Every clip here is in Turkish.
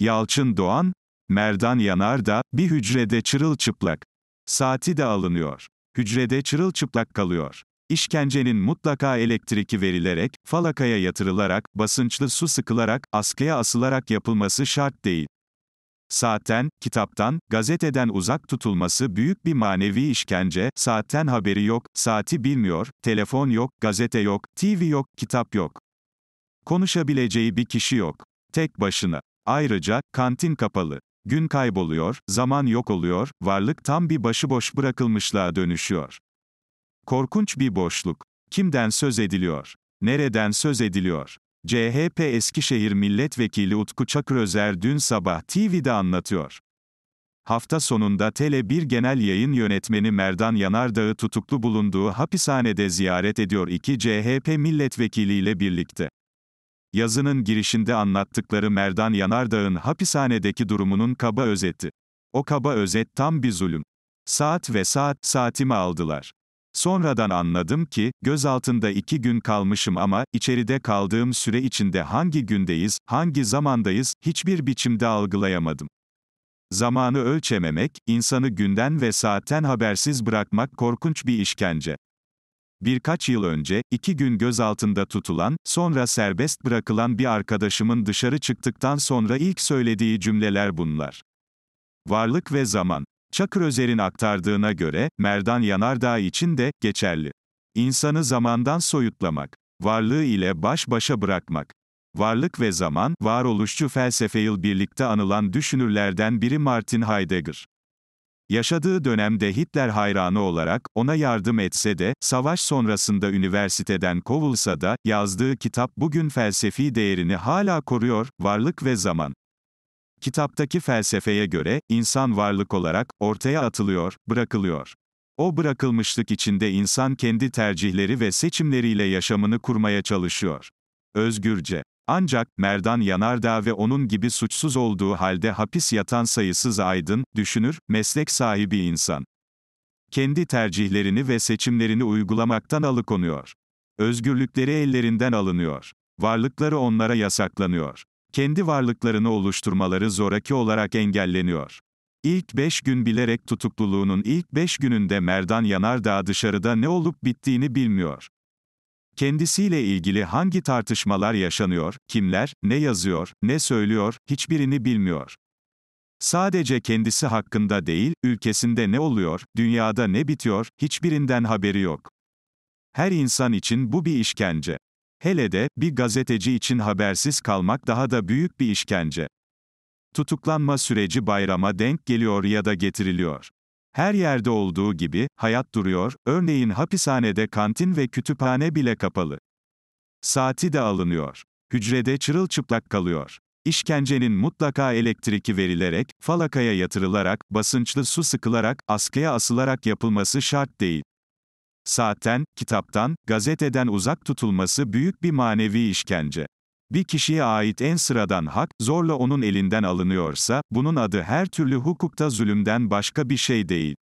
Yalçın Doğan, Merdan Yanar da, bir hücrede çırılçıplak. Saati de alınıyor. Hücrede çırılçıplak kalıyor. İşkencenin mutlaka elektriki verilerek, falakaya yatırılarak, basınçlı su sıkılarak, askıya asılarak yapılması şart değil. Saatten, kitaptan, gazeteden uzak tutulması büyük bir manevi işkence, saatten haberi yok, saati bilmiyor, telefon yok, gazete yok, TV yok, kitap yok. Konuşabileceği bir kişi yok. Tek başına. Ayrıca, kantin kapalı. Gün kayboluyor, zaman yok oluyor, varlık tam bir başıboş bırakılmışlığa dönüşüyor. Korkunç bir boşluk. Kimden söz ediliyor? Nereden söz ediliyor? CHP Eskişehir Milletvekili Utku Çakırözer dün sabah TV'de anlatıyor. Hafta sonunda Tele1 Genel Yayın Yönetmeni Merdan Yanardağ'ı tutuklu bulunduğu hapishanede ziyaret ediyor iki CHP milletvekiliyle birlikte yazının girişinde anlattıkları Merdan Yanardağ'ın hapishanedeki durumunun kaba özeti. O kaba özet tam bir zulüm. Saat ve saat, saatimi aldılar. Sonradan anladım ki, gözaltında iki gün kalmışım ama, içeride kaldığım süre içinde hangi gündeyiz, hangi zamandayız, hiçbir biçimde algılayamadım. Zamanı ölçememek, insanı günden ve saatten habersiz bırakmak korkunç bir işkence birkaç yıl önce, iki gün gözaltında tutulan, sonra serbest bırakılan bir arkadaşımın dışarı çıktıktan sonra ilk söylediği cümleler bunlar. Varlık ve zaman. Çakır Özer'in aktardığına göre, Merdan Yanardağ için de, geçerli. İnsanı zamandan soyutlamak. Varlığı ile baş başa bırakmak. Varlık ve zaman, varoluşçu felsefe yıl birlikte anılan düşünürlerden biri Martin Heidegger. Yaşadığı dönemde Hitler hayranı olarak, ona yardım etse de, savaş sonrasında üniversiteden kovulsa da, yazdığı kitap bugün felsefi değerini hala koruyor, Varlık ve Zaman. Kitaptaki felsefeye göre, insan varlık olarak, ortaya atılıyor, bırakılıyor. O bırakılmışlık içinde insan kendi tercihleri ve seçimleriyle yaşamını kurmaya çalışıyor. Özgürce ancak, Merdan Yanardağ ve onun gibi suçsuz olduğu halde hapis yatan sayısız aydın, düşünür, meslek sahibi insan. Kendi tercihlerini ve seçimlerini uygulamaktan alıkonuyor. Özgürlükleri ellerinden alınıyor. Varlıkları onlara yasaklanıyor. Kendi varlıklarını oluşturmaları zoraki olarak engelleniyor. İlk beş gün bilerek tutukluluğunun ilk beş gününde Merdan Yanardağ dışarıda ne olup bittiğini bilmiyor. Kendisiyle ilgili hangi tartışmalar yaşanıyor, kimler, ne yazıyor, ne söylüyor, hiçbirini bilmiyor. Sadece kendisi hakkında değil, ülkesinde ne oluyor, dünyada ne bitiyor, hiçbirinden haberi yok. Her insan için bu bir işkence. Hele de, bir gazeteci için habersiz kalmak daha da büyük bir işkence. Tutuklanma süreci bayrama denk geliyor ya da getiriliyor. Her yerde olduğu gibi, hayat duruyor, örneğin hapishanede kantin ve kütüphane bile kapalı. Saati de alınıyor. Hücrede çırılçıplak kalıyor. İşkencenin mutlaka elektriki verilerek, falakaya yatırılarak, basınçlı su sıkılarak, askıya asılarak yapılması şart değil. Saatten, kitaptan, gazeteden uzak tutulması büyük bir manevi işkence bir kişiye ait en sıradan hak, zorla onun elinden alınıyorsa, bunun adı her türlü hukukta zulümden başka bir şey değil.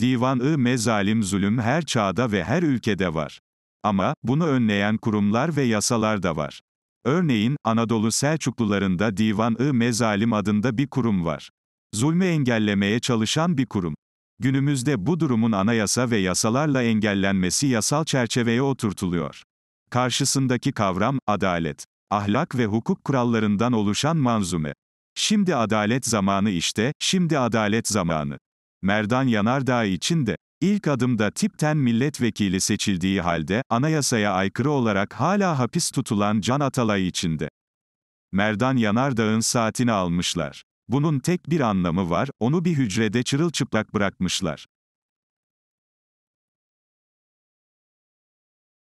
Divan-ı mezalim zulüm her çağda ve her ülkede var. Ama, bunu önleyen kurumlar ve yasalar da var. Örneğin, Anadolu Selçuklularında Divan-ı Mezalim adında bir kurum var. Zulmü engellemeye çalışan bir kurum. Günümüzde bu durumun anayasa ve yasalarla engellenmesi yasal çerçeveye oturtuluyor. Karşısındaki kavram, adalet ahlak ve hukuk kurallarından oluşan manzume. Şimdi adalet zamanı işte, şimdi adalet zamanı. Merdan Yanardağ için de, ilk adımda tipten milletvekili seçildiği halde, anayasaya aykırı olarak hala hapis tutulan Can Atalay için de. Merdan Yanardağ'ın saatini almışlar. Bunun tek bir anlamı var, onu bir hücrede çırılçıplak bırakmışlar.